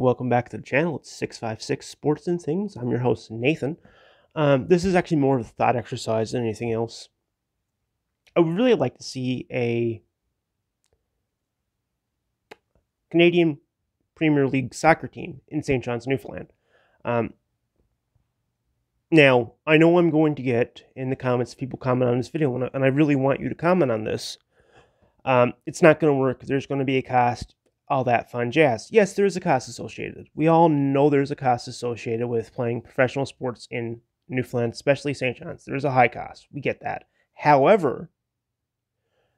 Welcome back to the channel. It's 656 Sports and Things. I'm your host, Nathan. Um, this is actually more of a thought exercise than anything else. I would really like to see a Canadian Premier League soccer team in St. John's, Newfoundland. Um, now, I know I'm going to get in the comments, people comment on this video, and I, and I really want you to comment on this. Um, it's not going to work. There's going to be a cost all that fun jazz. Yes, there is a cost associated. We all know there's a cost associated with playing professional sports in Newfoundland, especially St. John's. There is a high cost. We get that. However,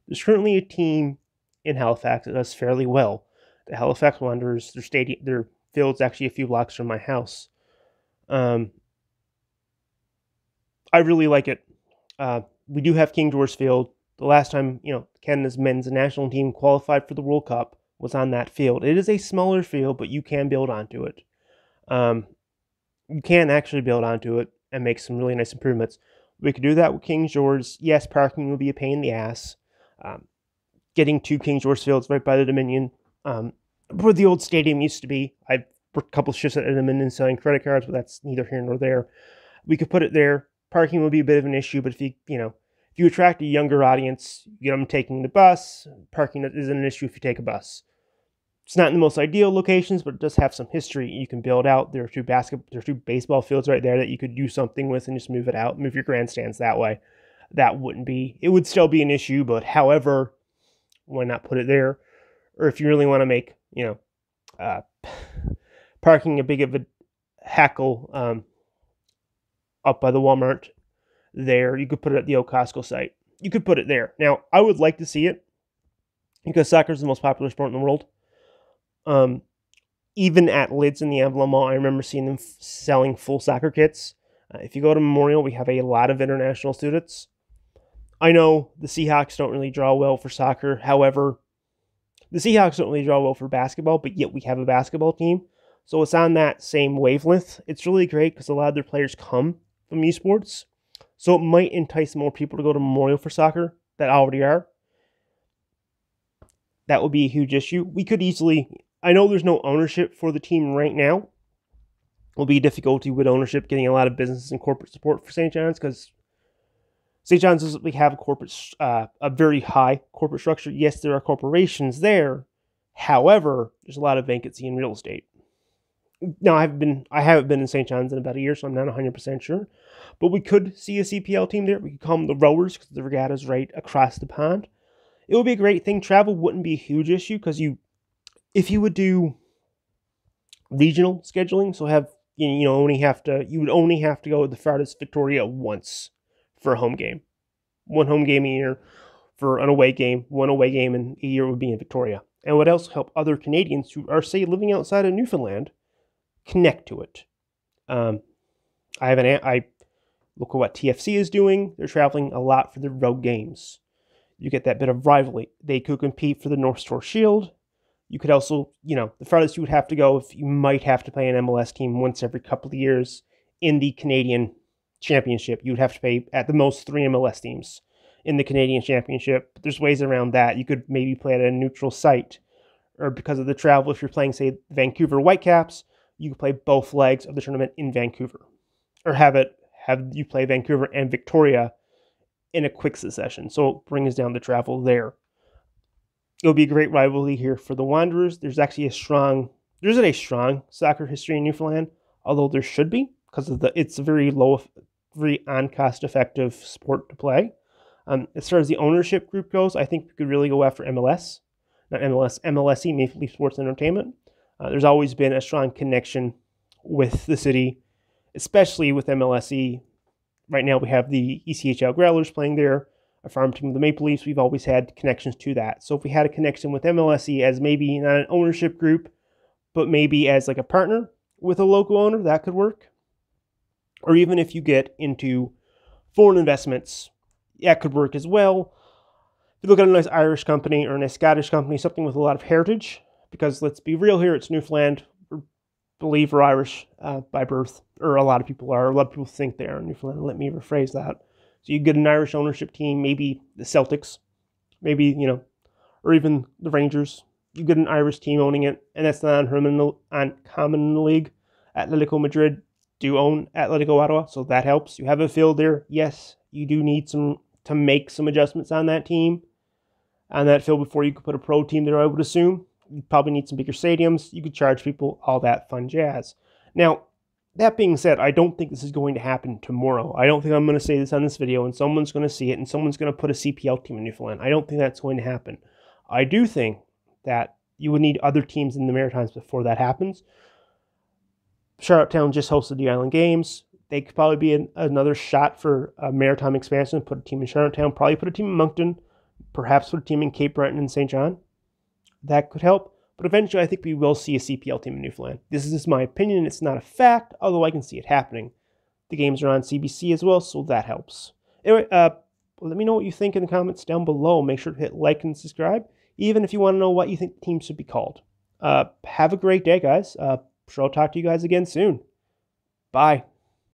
there's currently a team in Halifax that does fairly well. The Halifax Wanderers, their stadium, their field's actually a few blocks from my house. Um, I really like it. Uh, we do have King George Field. The last time, you know, Canada's men's national team qualified for the World Cup, was on that field. It is a smaller field, but you can build onto it. Um, you can actually build onto it and make some really nice improvements. We could do that with King George. Yes, parking will be a pain in the ass. Um, getting to King George Fields right by the Dominion, um, where the old stadium used to be. I've worked a couple shifts at the Dominion selling credit cards, but that's neither here nor there. We could put it there. Parking will be a bit of an issue, but if you, you know, if you attract a younger audience, you get them taking the bus. Parking isn't an issue if you take a bus. It's not in the most ideal locations, but it does have some history you can build out. There are two basketball, there are two baseball fields right there that you could do something with and just move it out, move your grandstands that way. That wouldn't be, it would still be an issue, but however, why not put it there? Or if you really want to make, you know, uh, parking a big of a hackle um, up by the Walmart there. You could put it at the old Costco site. You could put it there. Now, I would like to see it because soccer is the most popular sport in the world. Um, even at Lids in the Avalon Mall, I remember seeing them f- selling full soccer kits. Uh, if you go to Memorial, we have a lot of international students. I know the Seahawks don't really draw well for soccer. However, the Seahawks don't really draw well for basketball, but yet we have a basketball team. So it's on that same wavelength. It's really great because a lot of their players come from esports. Sports. So it might entice more people to go to Memorial for soccer that already are. That would be a huge issue. We could easily, I know there's no ownership for the team right now. Will be difficulty with ownership getting a lot of business and corporate support for St. John's because St. John's doesn't really have a corporate, uh, a very high corporate structure. Yes, there are corporations there. However, there's a lot of vacancy in real estate now I have been I haven't been in St. John's in about a year, so I'm not 100 percent sure. But we could see a CPL team there. We could call them the rowers because the regatta's right across the pond. It would be a great thing. Travel wouldn't be a huge issue because you, if you would do regional scheduling, so have you know only have to you would only have to go to the farthest Victoria once for a home game, one home game a year for an away game, one away game in a year would be in Victoria. And would also help other Canadians who are say living outside of Newfoundland connect to it. Um, I have an I look at what TFC is doing. They're traveling a lot for the road games. You get that bit of rivalry. They could compete for the North Star Shield. You could also, you know, the farthest you would have to go if you might have to play an MLS team once every couple of years in the Canadian Championship. You'd have to play at the most three MLS teams in the Canadian Championship. There's ways around that. You could maybe play at a neutral site or because of the travel if you're playing, say, Vancouver Whitecaps you could play both legs of the tournament in Vancouver, or have it have you play Vancouver and Victoria in a quick succession. So it brings down the travel there. It'll be a great rivalry here for the Wanderers. There's actually a strong there isn't a strong soccer history in Newfoundland, although there should be because of the it's a very low, very on cost effective sport to play. Um, as far as the ownership group goes, I think we could really go after MLS, not MLS, MLSE, Maple Leaf Sports Entertainment. Uh, there's always been a strong connection with the city, especially with MLSE. Right now, we have the ECHL Growlers playing there, a farm team of the Maple Leafs. We've always had connections to that. So if we had a connection with MLSE as maybe not an ownership group, but maybe as like a partner with a local owner, that could work. Or even if you get into foreign investments, that could work as well. If you look at a nice Irish company or a nice Scottish company, something with a lot of heritage, because let's be real here, it's Newfoundland. believer believe we're Irish uh, by birth, or a lot of people are. A lot of people think they are Newfoundland. Let me rephrase that. So you get an Irish ownership team, maybe the Celtics, maybe you know, or even the Rangers. You get an Irish team owning it, and that's not uncommon in the league. Atletico Madrid do own Atletico Ottawa, so that helps. You have a field there. Yes, you do need some to make some adjustments on that team, on that field before you could put a pro team there. I would assume you probably need some bigger stadiums. You could charge people, all that fun jazz. Now, that being said, I don't think this is going to happen tomorrow. I don't think I'm going to say this on this video and someone's going to see it and someone's going to put a CPL team in Newfoundland. I don't think that's going to happen. I do think that you would need other teams in the Maritimes before that happens. Charlottetown just hosted the Island Games. They could probably be an, another shot for a maritime expansion. Put a team in Charlottetown, probably put a team in Moncton, perhaps put a team in Cape Breton and St. John that could help. But eventually, I think we will see a CPL team in Newfoundland. This is just my opinion. It's not a fact, although I can see it happening. The games are on CBC as well, so that helps. Anyway, uh, let me know what you think in the comments down below. Make sure to hit like and subscribe, even if you want to know what you think the team should be called. Uh, have a great day, guys. Uh, sure I'll talk to you guys again soon. Bye.